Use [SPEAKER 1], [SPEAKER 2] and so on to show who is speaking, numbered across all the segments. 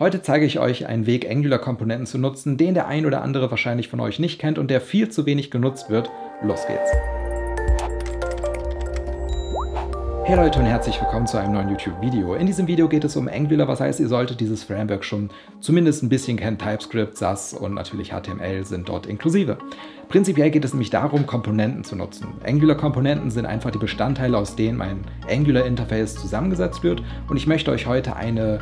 [SPEAKER 1] Heute zeige ich euch einen Weg, Angular-Komponenten zu nutzen, den der ein oder andere wahrscheinlich von euch nicht kennt und der viel zu wenig genutzt wird. Los geht's! Hey Leute und herzlich willkommen zu einem neuen YouTube-Video. In diesem Video geht es um Angular, was heißt, ihr solltet dieses Framework schon zumindest ein bisschen kennen. TypeScript, SAS und natürlich HTML sind dort inklusive. Prinzipiell geht es nämlich darum, Komponenten zu nutzen. Angular-Komponenten sind einfach die Bestandteile, aus denen mein Angular-Interface zusammengesetzt wird und ich möchte euch heute eine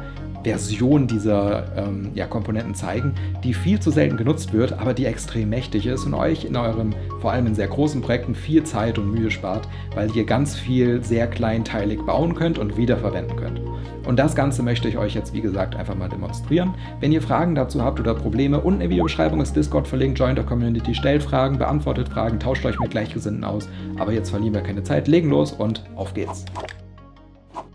[SPEAKER 1] Version dieser ähm, ja, Komponenten zeigen, die viel zu selten genutzt wird, aber die extrem mächtig ist und euch in eurem, vor allem in sehr großen Projekten, viel Zeit und Mühe spart, weil ihr ganz viel sehr kleinteilig bauen könnt und wiederverwenden könnt. Und das Ganze möchte ich euch jetzt, wie gesagt, einfach mal demonstrieren. Wenn ihr Fragen dazu habt oder Probleme, unten in der Videobeschreibung ist Discord verlinkt, joint der Community, stellt Fragen, beantwortet Fragen, tauscht euch mit Gleichgesinnten aus. Aber jetzt verlieren wir keine Zeit, legen los und auf geht's.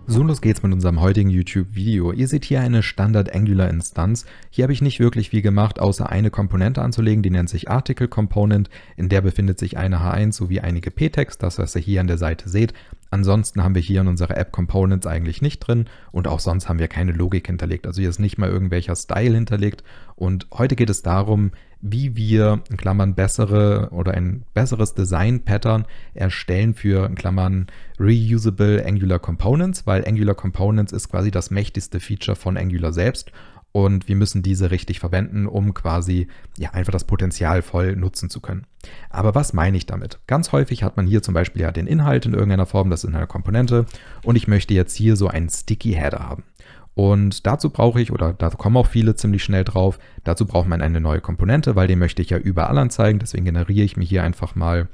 [SPEAKER 1] So los geht's mit unserem heutigen YouTube-Video. Ihr seht hier eine Standard-Angular-Instanz. Hier habe ich nicht wirklich viel gemacht, außer eine Komponente anzulegen, die nennt sich Article Component. In der befindet sich eine H1 sowie einige p text das was ihr hier an der Seite seht. Ansonsten haben wir hier in unserer App Components eigentlich nicht drin und auch sonst haben wir keine Logik hinterlegt. Also hier ist nicht mal irgendwelcher Style hinterlegt. Und heute geht es darum, wie wir in Klammern bessere oder ein besseres Design-Pattern erstellen für in Klammern reusable Angular Components, weil Angular Components ist quasi das mächtigste Feature von Angular selbst und wir müssen diese richtig verwenden, um quasi ja einfach das Potenzial voll nutzen zu können. Aber was meine ich damit? Ganz häufig hat man hier zum Beispiel ja den Inhalt in irgendeiner Form, das ist einer Komponente und ich möchte jetzt hier so einen Sticky Header haben. Und dazu brauche ich, oder da kommen auch viele ziemlich schnell drauf, dazu braucht man eine neue Komponente, weil den möchte ich ja überall anzeigen. Deswegen generiere ich mir hier einfach mal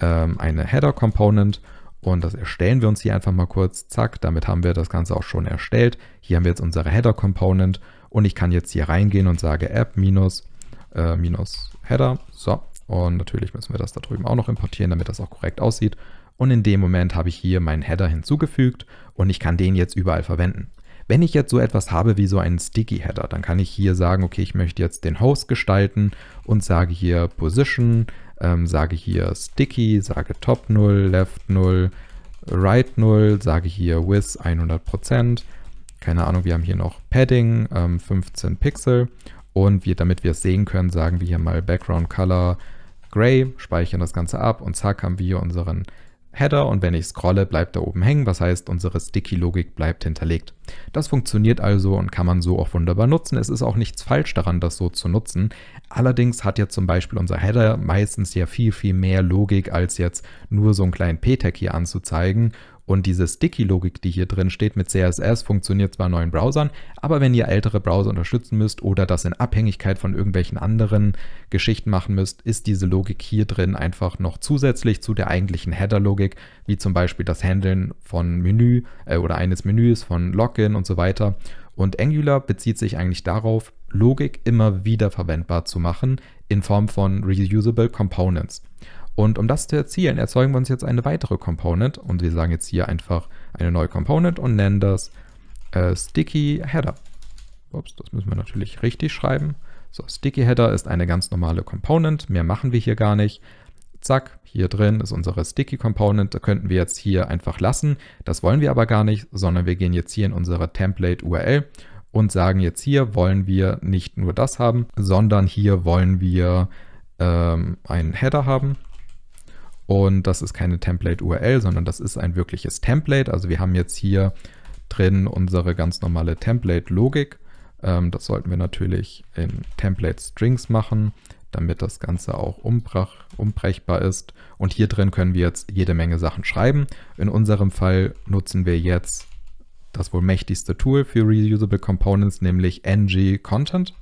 [SPEAKER 1] ähm, eine Header-Component und das erstellen wir uns hier einfach mal kurz. Zack, damit haben wir das Ganze auch schon erstellt. Hier haben wir jetzt unsere Header Component und ich kann jetzt hier reingehen und sage App minus, äh, minus Header. So, und natürlich müssen wir das da drüben auch noch importieren, damit das auch korrekt aussieht. Und in dem Moment habe ich hier meinen Header hinzugefügt und ich kann den jetzt überall verwenden. Wenn ich jetzt so etwas habe wie so einen Sticky Header, dann kann ich hier sagen, okay, ich möchte jetzt den Host gestalten und sage hier Position ähm, sage hier Sticky, sage Top 0, Left 0, Right 0, sage hier With 100%. Keine Ahnung, wir haben hier noch Padding, ähm, 15 Pixel. Und wir, damit wir es sehen können, sagen wir hier mal Background Color Gray, speichern das Ganze ab und zack haben wir hier unseren Header und wenn ich scrolle, bleibt er oben hängen, was heißt, unsere Sticky-Logik bleibt hinterlegt. Das funktioniert also und kann man so auch wunderbar nutzen. Es ist auch nichts falsch daran, das so zu nutzen. Allerdings hat ja zum Beispiel unser Header meistens ja viel, viel mehr Logik, als jetzt nur so einen kleinen P-Tag hier anzuzeigen und diese Sticky-Logik, die hier drin steht mit CSS, funktioniert zwar in neuen Browsern, aber wenn ihr ältere Browser unterstützen müsst oder das in Abhängigkeit von irgendwelchen anderen Geschichten machen müsst, ist diese Logik hier drin einfach noch zusätzlich zu der eigentlichen Header-Logik, wie zum Beispiel das Handeln von Menü äh, oder eines Menüs, von Login und so weiter. Und Angular bezieht sich eigentlich darauf, Logik immer wieder verwendbar zu machen in Form von reusable Components. Und um das zu erzielen, erzeugen wir uns jetzt eine weitere Component und wir sagen jetzt hier einfach eine neue Component und nennen das äh, Sticky Header. Ups, das müssen wir natürlich richtig schreiben. So, Sticky Header ist eine ganz normale Component, mehr machen wir hier gar nicht. Zack, hier drin ist unsere Sticky Component, da könnten wir jetzt hier einfach lassen. Das wollen wir aber gar nicht, sondern wir gehen jetzt hier in unsere Template URL und sagen jetzt hier wollen wir nicht nur das haben, sondern hier wollen wir ähm, einen Header haben und das ist keine Template-URL, sondern das ist ein wirkliches Template. Also wir haben jetzt hier drin unsere ganz normale Template-Logik. Ähm, das sollten wir natürlich in Template-Strings machen, damit das Ganze auch umbrechbar ist. Und hier drin können wir jetzt jede Menge Sachen schreiben. In unserem Fall nutzen wir jetzt das wohl mächtigste Tool für Reusable Components, nämlich ng Content.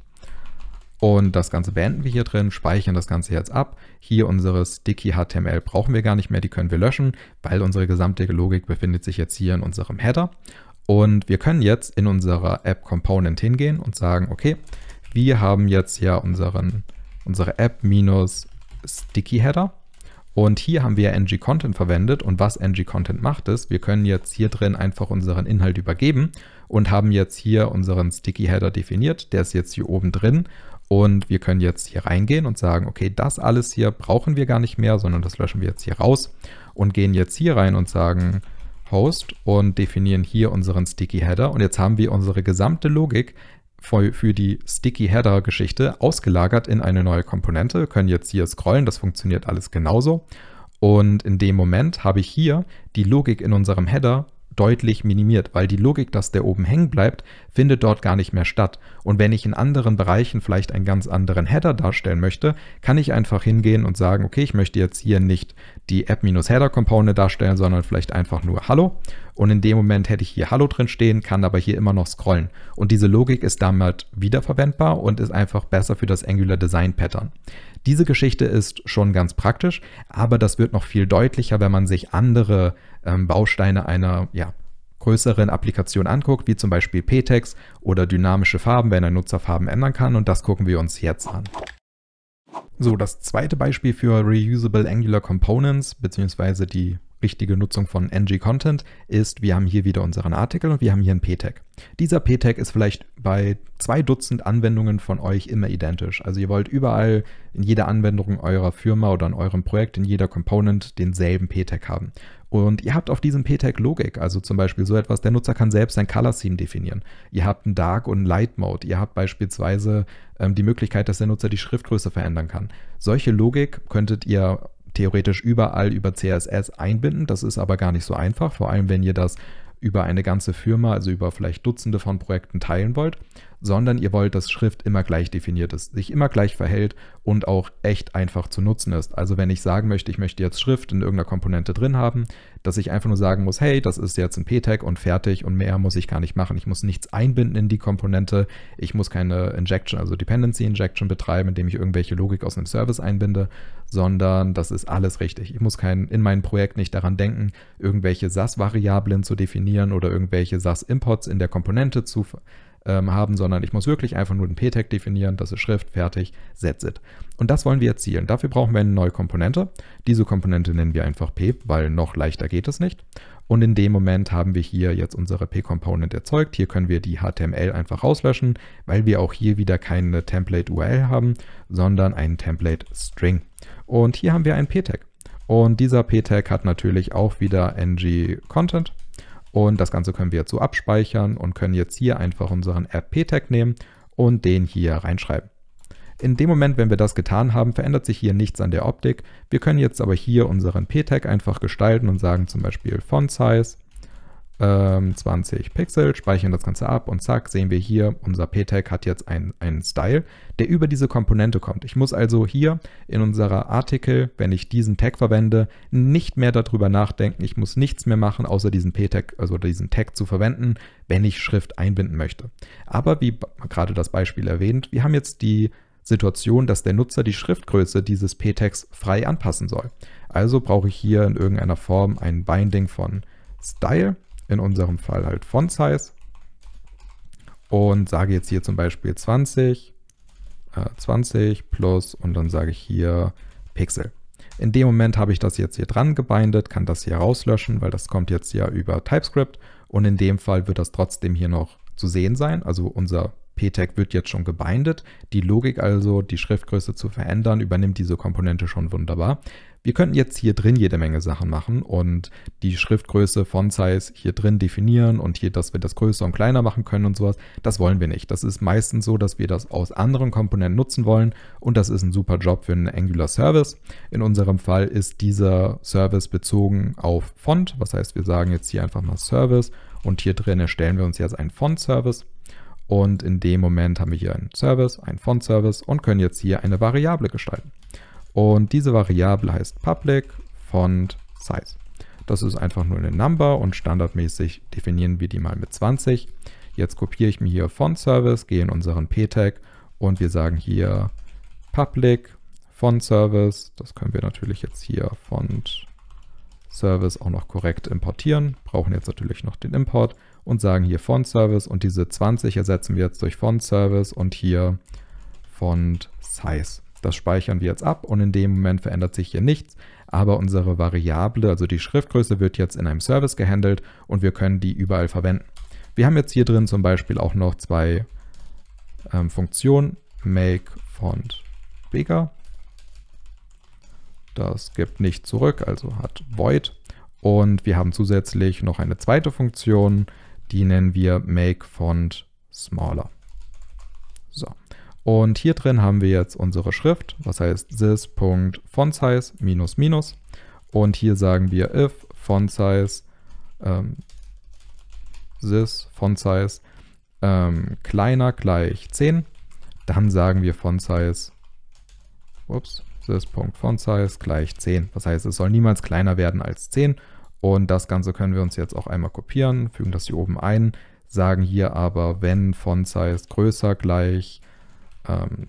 [SPEAKER 1] Und das Ganze beenden wir hier drin, speichern das Ganze jetzt ab. Hier unsere Sticky HTML brauchen wir gar nicht mehr, die können wir löschen, weil unsere gesamte Logik befindet sich jetzt hier in unserem Header. Und wir können jetzt in unserer App Component hingehen und sagen, okay, wir haben jetzt ja unseren, unsere App minus Sticky Header. Und hier haben wir ng Content verwendet und was ng Content macht ist, wir können jetzt hier drin einfach unseren Inhalt übergeben und haben jetzt hier unseren Sticky Header definiert, der ist jetzt hier oben drin und wir können jetzt hier reingehen und sagen, okay, das alles hier brauchen wir gar nicht mehr, sondern das löschen wir jetzt hier raus und gehen jetzt hier rein und sagen Host und definieren hier unseren Sticky Header. Und jetzt haben wir unsere gesamte Logik für, die Sticky Header Geschichte ausgelagert in eine neue Komponente. Wir können jetzt hier scrollen, das funktioniert alles genauso. Und in dem Moment habe ich hier die Logik in unserem Header deutlich minimiert, weil die Logik, dass der oben hängen bleibt, findet dort gar nicht mehr statt. Und wenn ich in anderen Bereichen vielleicht einen ganz anderen Header darstellen möchte, kann ich einfach hingehen und sagen, okay, ich möchte jetzt hier nicht die app header component darstellen, sondern vielleicht einfach nur Hallo und in dem Moment hätte ich hier Hallo drin stehen, kann aber hier immer noch scrollen. Und diese Logik ist damit wiederverwendbar und ist einfach besser für das Angular Design Pattern. Diese Geschichte ist schon ganz praktisch, aber das wird noch viel deutlicher, wenn man sich andere ähm, Bausteine einer ja, größeren Applikation anguckt, wie zum Beispiel P-Text oder dynamische Farben, wenn ein Nutzer Farben ändern kann und das gucken wir uns jetzt an. So, das zweite Beispiel für Reusable Angular Components, beziehungsweise die richtige Nutzung von ng-Content ist, wir haben hier wieder unseren Artikel und wir haben hier ein P-Tag. Dieser P-Tag ist vielleicht bei zwei Dutzend Anwendungen von euch immer identisch. Also ihr wollt überall in jeder Anwendung eurer Firma oder in eurem Projekt, in jeder Component denselben P-Tag haben. Und ihr habt auf diesem P-Tag Logik, also zum Beispiel so etwas, der Nutzer kann selbst sein Color Theme definieren. Ihr habt einen Dark und Light Mode. Ihr habt beispielsweise ähm, die Möglichkeit, dass der Nutzer die Schriftgröße verändern kann. Solche Logik könntet ihr theoretisch überall über CSS einbinden. Das ist aber gar nicht so einfach, vor allem wenn ihr das über eine ganze Firma, also über vielleicht Dutzende von Projekten teilen wollt sondern ihr wollt, dass Schrift immer gleich definiert ist, sich immer gleich verhält und auch echt einfach zu nutzen ist. Also wenn ich sagen möchte, ich möchte jetzt Schrift in irgendeiner Komponente drin haben, dass ich einfach nur sagen muss, hey, das ist jetzt ein P-Tag und fertig und mehr muss ich gar nicht machen. Ich muss nichts einbinden in die Komponente, ich muss keine Injection, also Dependency Injection betreiben, indem ich irgendwelche Logik aus einem Service einbinde, sondern das ist alles richtig. Ich muss kein, in meinem Projekt nicht daran denken, irgendwelche SAS-Variablen zu definieren oder irgendwelche SAS-Imports in der Komponente zu ähm, haben, sondern ich muss wirklich einfach nur den p-Tag definieren, das ist Schrift, fertig, set it. Und das wollen wir erzielen. Dafür brauchen wir eine neue Komponente. Diese Komponente nennen wir einfach p, weil noch leichter geht es nicht. Und in dem Moment haben wir hier jetzt unsere p-Component erzeugt. Hier können wir die HTML einfach rauslöschen, weil wir auch hier wieder keine Template-URL haben, sondern einen Template-String. Und hier haben wir einen p-Tag. Und dieser p-Tag hat natürlich auch wieder ng-Content und das Ganze können wir jetzt so abspeichern und können jetzt hier einfach unseren RP-Tag nehmen und den hier reinschreiben. In dem Moment, wenn wir das getan haben, verändert sich hier nichts an der Optik. Wir können jetzt aber hier unseren P-Tag einfach gestalten und sagen zum Beispiel Font Size ähm, 20 Pixel, speichern das Ganze ab und zack, sehen wir hier, unser PTEG hat jetzt einen Style, der über diese Komponente kommt. Ich muss also hier in unserer Artikel, wenn ich diesen Tag verwende, nicht mehr darüber nachdenken. Ich muss nichts mehr machen, außer diesen PTEG, also diesen Tag zu verwenden, wenn ich Schrift einbinden möchte. Aber wie gerade das Beispiel erwähnt, wir haben jetzt die Situation, dass der Nutzer die Schriftgröße dieses PTEGs frei anpassen soll. Also brauche ich hier in irgendeiner Form ein Binding von Style in unserem Fall halt Font Size und sage jetzt hier zum Beispiel 20, äh, 20 plus und dann sage ich hier Pixel. In dem Moment habe ich das jetzt hier dran gebindet, kann das hier rauslöschen, weil das kommt jetzt ja über TypeScript und in dem Fall wird das trotzdem hier noch zu sehen sein. Also unser PTEC wird jetzt schon gebindet. Die Logik also, die Schriftgröße zu verändern, übernimmt diese Komponente schon wunderbar. Wir könnten jetzt hier drin jede Menge Sachen machen und die Schriftgröße, Font Size hier drin definieren und hier, dass wir das größer und kleiner machen können und sowas. Das wollen wir nicht. Das ist meistens so, dass wir das aus anderen Komponenten nutzen wollen und das ist ein super Job für einen Angular Service. In unserem Fall ist dieser Service bezogen auf Font. Was heißt, wir sagen jetzt hier einfach mal Service und hier drin erstellen wir uns jetzt einen Font Service und in dem Moment haben wir hier einen Service, einen Font-Service und können jetzt hier eine Variable gestalten. Und diese Variable heißt public font size. Das ist einfach nur eine Number und standardmäßig definieren wir die mal mit 20. Jetzt kopiere ich mir hier Font Service, gehe in unseren P-Tag und wir sagen hier public Font Service. Das können wir natürlich jetzt hier Font Service auch noch korrekt importieren. Brauchen jetzt natürlich noch den Import und sagen hier Font Service und diese 20 ersetzen wir jetzt durch Font Service und hier Font Size. Das speichern wir jetzt ab und in dem Moment verändert sich hier nichts, aber unsere Variable, also die Schriftgröße, wird jetzt in einem Service gehandelt und wir können die überall verwenden. Wir haben jetzt hier drin zum Beispiel auch noch zwei ähm, Funktionen, make font bigger. Das gibt nicht zurück, also hat void. Und wir haben zusätzlich noch eine zweite Funktion, die nennen wir Make Font Smaller. So. Und hier drin haben wir jetzt unsere Schrift, was heißt this.fontsize minus minus. Und hier sagen wir if fontsize ähm, this fontsize ähm, kleiner gleich 10. Dann sagen wir fontsize ups, this.fontsize gleich 10. Das heißt, es soll niemals kleiner werden als 10 und das Ganze können wir uns jetzt auch einmal kopieren, fügen das hier oben ein, sagen hier aber, wenn Font Size größer gleich ähm,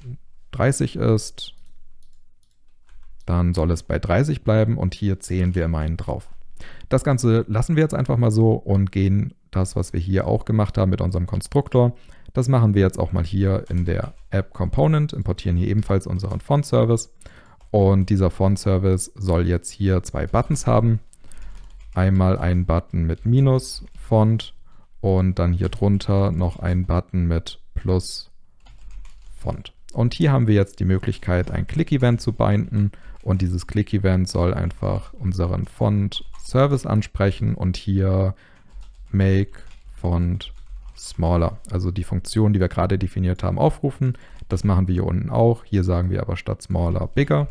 [SPEAKER 1] 30 ist, dann soll es bei 30 bleiben und hier zählen wir meinen drauf. Das Ganze lassen wir jetzt einfach mal so und gehen das, was wir hier auch gemacht haben mit unserem Konstruktor, das machen wir jetzt auch mal hier in der App Component, importieren hier ebenfalls unseren Font Service und dieser Font Service soll jetzt hier zwei Buttons haben einmal einen Button mit Minus-Font und dann hier drunter noch einen Button mit Plus-Font. Und hier haben wir jetzt die Möglichkeit, ein Click-Event zu binden und dieses Click-Event soll einfach unseren Font-Service ansprechen und hier make font smaller, also die Funktion, die wir gerade definiert haben, aufrufen. Das machen wir hier unten auch. Hier sagen wir aber statt smaller bigger.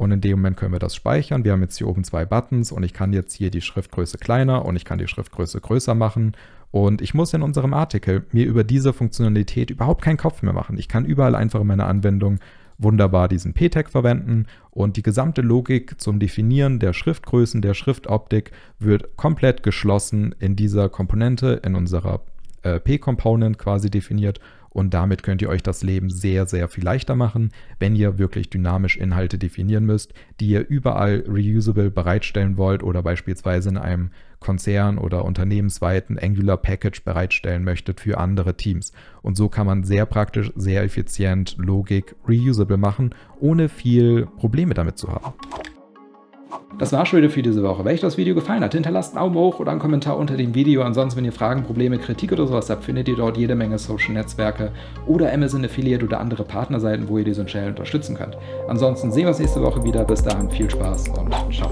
[SPEAKER 1] Und in dem Moment können wir das speichern. Wir haben jetzt hier oben zwei Buttons und ich kann jetzt hier die Schriftgröße kleiner und ich kann die Schriftgröße größer machen. Und ich muss in unserem Artikel mir über diese Funktionalität überhaupt keinen Kopf mehr machen. Ich kann überall einfach in meiner Anwendung wunderbar diesen P-Tag verwenden und die gesamte Logik zum Definieren der Schriftgrößen, der Schriftoptik wird komplett geschlossen in dieser Komponente, in unserer äh, P-Component quasi definiert und damit könnt ihr euch das Leben sehr, sehr viel leichter machen, wenn ihr wirklich dynamisch Inhalte definieren müsst, die ihr überall reusable bereitstellen wollt oder beispielsweise in einem Konzern oder unternehmensweiten Angular Package bereitstellen möchtet für andere Teams. Und so kann man sehr praktisch, sehr effizient Logik reusable machen, ohne viel Probleme damit zu haben. Das war's schon wieder für diese Woche. Wenn euch das Video gefallen hat, hinterlasst einen Daumen hoch oder einen Kommentar unter dem Video. Ansonsten, wenn ihr Fragen, Probleme, Kritik oder sowas habt, findet ihr dort jede Menge Social Netzwerke oder Amazon Affiliate oder andere Partnerseiten, wo ihr diesen Channel unterstützen könnt. Ansonsten sehen wir uns nächste Woche wieder. Bis dahin viel Spaß und ciao.